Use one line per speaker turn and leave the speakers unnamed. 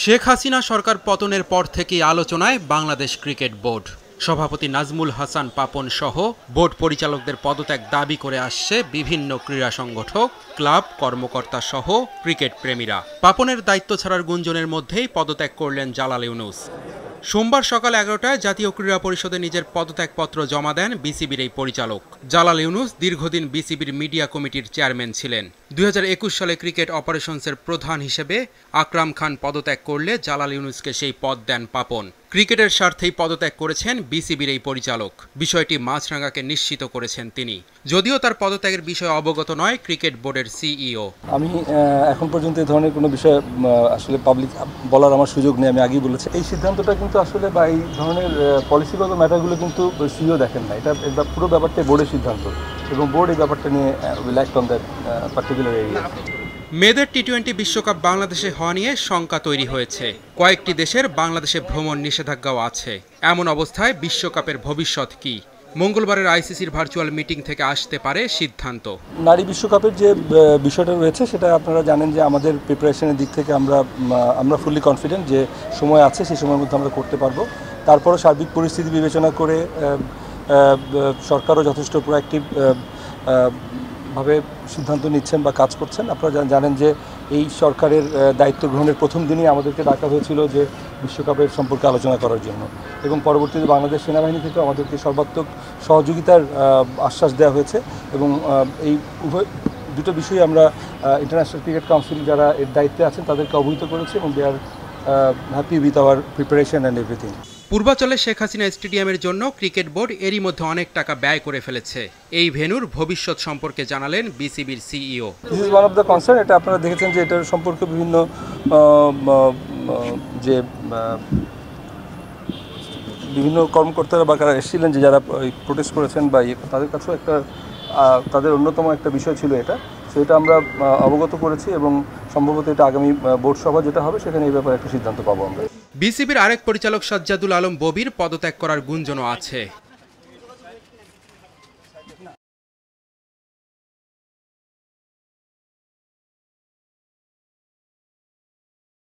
শেখ হাসিনা সরকার পতনের পর থেকেই আলোচনায় বাংলাদেশ ক্রিকেট বোর্ড সভাপতি নাজমুল হাসান পাপন সহ বোর্ড পরিচালকদের পদত্যাগ দাবি করে আসছে বিভিন্ন ক্রীড়া সংগঠক ক্লাব কর্মকর্তা সহ ক্রিকেট প্রেমীরা পাপনের দায়িত্ব ছাড়ার গুঞ্জনের মধ্যেই পদত্যাগ করলেন জালাল ইউনুস সোমবার সকাল এগারোটায় জাতীয় ক্রীড়া পরিষদে নিজের পদত্যাগপত্র জমা দেন বিসিবির এই পরিচালক জালাল ইউনুস দীর্ঘদিন বিসিবির মিডিয়া কমিটির চেয়ারম্যান ছিলেন দু সালে ক্রিকেট অপারেশনসের প্রধান হিসেবে আকরাম খান পদত্যাগ করলে জালাল ইউনুসকে সেই পদ দেন পাপন ক্রিকেটের স্বার্থেই পদত্যাগ করেছেন বিসিবির এই পরিচালক বিষয়টি মাছরাঙ্গাকে নিশ্চিত করেছেন তিনি যদিও তার পদত্যাগের বিষয়ে অবগত নয় ক্রিকেট বোর্ডের সিইও আমি
এখন পর্যন্ত এই ধরনের কোনো বিষয়ে আসলে পাবলিক বলার আমার সুযোগ নেই আমি আগেই বলেছি এই সিদ্ধান্তটা কিন্তু আসলে বা এই ধরনের পলিসিগত ম্যাটারগুলো কিন্তু সিইও দেখেন না এটা পুরো ব্যাপারটা বোর্ডের সিদ্ধান্ত এবং বোর্ড ব্যাপারটা নিয়ে like from that particular area
মেয়েদের টি টোয়েন্টি বিশ্বকাপ বাংলাদেশে হওয়া নিয়ে শঙ্কা তৈরি হয়েছে কয়েকটি দেশের বাংলাদেশে ভ্রমণ নিষেধাজ্ঞাও আছে এমন অবস্থায় বিশ্বকাপের ভবিষ্যৎ কি মঙ্গলবারের আইসিসির ভার্চুয়াল মিটিং থেকে আসতে পারে সিদ্ধান্ত
নারী বিশ্বকাপের যে বিষয়টা রয়েছে সেটা আপনারা জানেন যে আমাদের প্রিপারেশনের দিক থেকে আমরা আমরা ফুললি কনফিডেন্ট যে সময় আছে সেই সময়ের মধ্যে আমরা করতে পারবো তারপরও সার্বিক পরিস্থিতি বিবেচনা করে সরকারও যথেষ্ট প্রোয়াক্টিভ ভাবে সিদ্ধান্ত নিচ্ছেন বা কাজ করছেন আপনারা জানেন যে এই সরকারের দায়িত্ব গ্রহণের প্রথম দিনই আমাদেরকে ডাকা হয়েছিল যে বিশ্বকাপের সম্পর্কে আলোচনা করার জন্য এবং পরবর্তীতে বাংলাদেশ সেনাবাহিনী থেকে আমাদেরকে সর্বাত্মক সহযোগিতার আশ্বাস দেওয়া হয়েছে এবং এই উভয় দুটো বিষয়ে আমরা ইন্টারন্যাশনাল ক্রিকেট কাউন্সিল যারা এর দায়িত্বে আছেন তাদেরকে অবহিত করেছি এবং they are happy with our preparation and everything
পূর্বাচলে শেখ হাসিনা স্টেডিয়ামের জন্য ক্রিকেট বোর্ড এরই মধ্যে অনেক টাকা ব্যয় করে ফেলেছে এই ভেনুর ভবিষ্যৎ সম্পর্কে জানালেন বিসিবির CEO
this is one of the concern এটা আপনারা দেখেছেন যে এটার সম্পর্কে বিভিন্ন যে বিভিন্ন কর্মকর্তারা বা কারা এসেছিলেন যে যারা প্রোটেস্ট করেছেন বা তাদের কাছেও একটা তাদের অন্যতম একটা বিষয় ছিল এটা সো এটা আমরা অবগত করেছি এবং সম্ভবত এটা আগামী বোর্ড সভা যেটা হবে সেখানে এই ব্যাপারে একটা সিদ্ধান্ত পাবো আমরা
বিসিবির আরেক পরিচালক সাজ্জাদুল আলম ববির পদত্যাগ করার গুঞ্জনও আছে